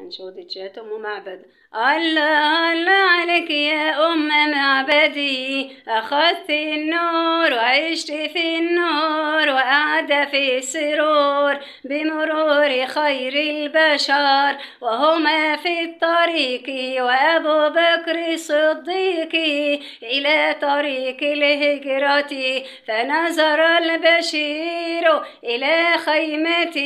هنشوف شات أم معبد الله الله عليك يا أم معبدي أخذت النور وعشت في النور عاد في السرور بمرور خير البشر وهما في الطريق وأبو بكر الصديق إلى طريق الهجرة فنظر البشير إلى خيمة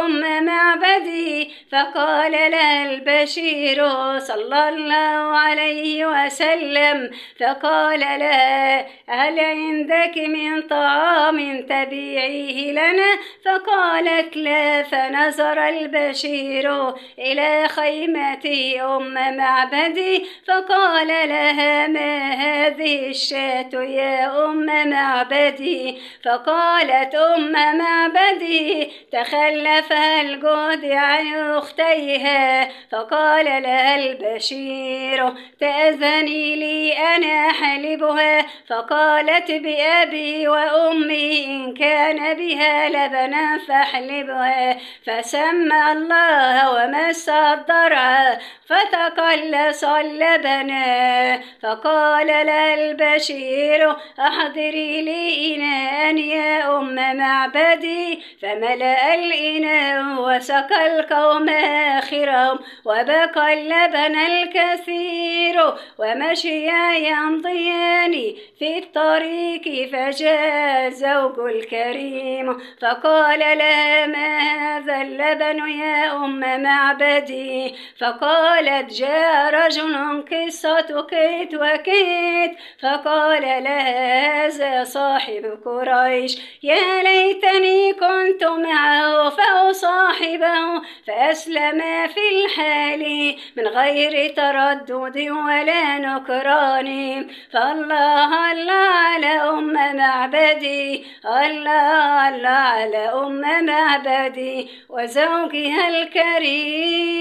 أم معبدي فقال لها البشير صلى الله عليه وسلم فقال لها هل عندك من طعام تبيعيه لنا فقالت لا فنظر البشير إلى خيمة أم معبدي فقال لها ما هذه الشاة يا أم معبدي فقالت أم معبدي تخلف الجود عن أختيها فقال لها البشير تأذني لي أنا حلبها فقالت بأبي وأمي إن كان بي بها لبنا فاحلبها فسمى الله ومس الضرع فتقلص اللبن فقال لها البشير أحضري لي إناء يا أم معبدي فملأ الإناء وسقى القوم آخرهم وبقى اللبن الكثير ومشيا يمضيان ثاني في الطريق فجاء زوج الكريم فقال لها ما هذا اللبن يا أم معبدي فقالت جاء رجل قصة كيت وكيت فقال لها هذا صاحب قريش يا ليتني كنت معه فأصبح صاحبا فأسلم في الحال من غير تردد ولا نكران فالله الله على أم معبدي الله الله على أم معبدي وزوجها الكريم